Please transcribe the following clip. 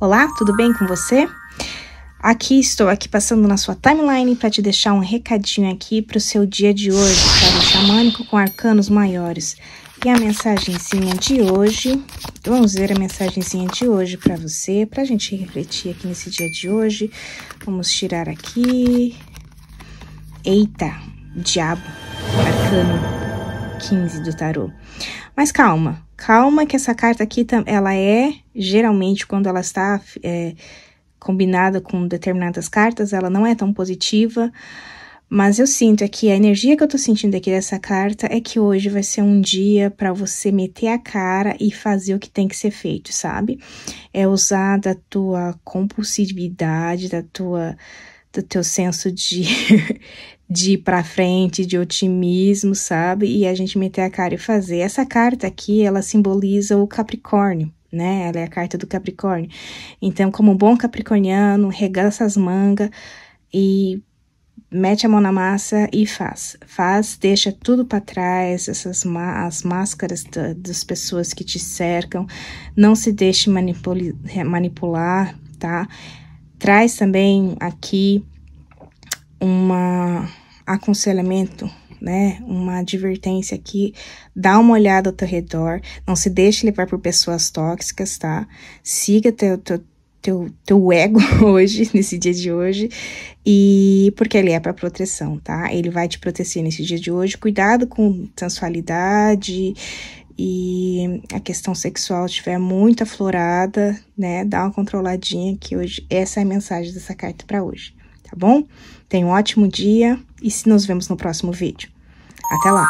Olá, tudo bem com você? Aqui estou, aqui passando na sua timeline para te deixar um recadinho aqui para o seu dia de hoje, para é o xamânico com arcanos maiores. E a mensagenzinha de hoje, vamos ver a mensagenzinha de hoje para você, para a gente refletir aqui nesse dia de hoje. Vamos tirar aqui. Eita, diabo, arcano 15 do tarô. Mas calma, calma que essa carta aqui, ela é, geralmente, quando ela está é, combinada com determinadas cartas, ela não é tão positiva, mas eu sinto aqui, é a energia que eu tô sentindo aqui dessa carta é que hoje vai ser um dia para você meter a cara e fazer o que tem que ser feito, sabe? É usar da tua compulsividade, da tua do teu senso de, de ir pra frente, de otimismo, sabe? E a gente meter a cara e fazer. Essa carta aqui, ela simboliza o Capricórnio, né? Ela é a carta do Capricórnio. Então, como um bom capricorniano, regaça as mangas e mete a mão na massa e faz. Faz, deixa tudo para trás, essas as máscaras da, das pessoas que te cercam, não se deixe manipular, tá? traz também aqui um aconselhamento, né? Uma advertência aqui, dá uma olhada ao teu redor, não se deixe levar por pessoas tóxicas, tá? Siga teu, teu, teu, teu ego hoje, nesse dia de hoje, e porque ele é para proteção, tá? Ele vai te proteger nesse dia de hoje. Cuidado com sensualidade, e a questão sexual estiver muito aflorada, né, dá uma controladinha que hoje essa é a mensagem dessa carta para hoje, tá bom? Tenha um ótimo dia e se nos vemos no próximo vídeo. Até lá.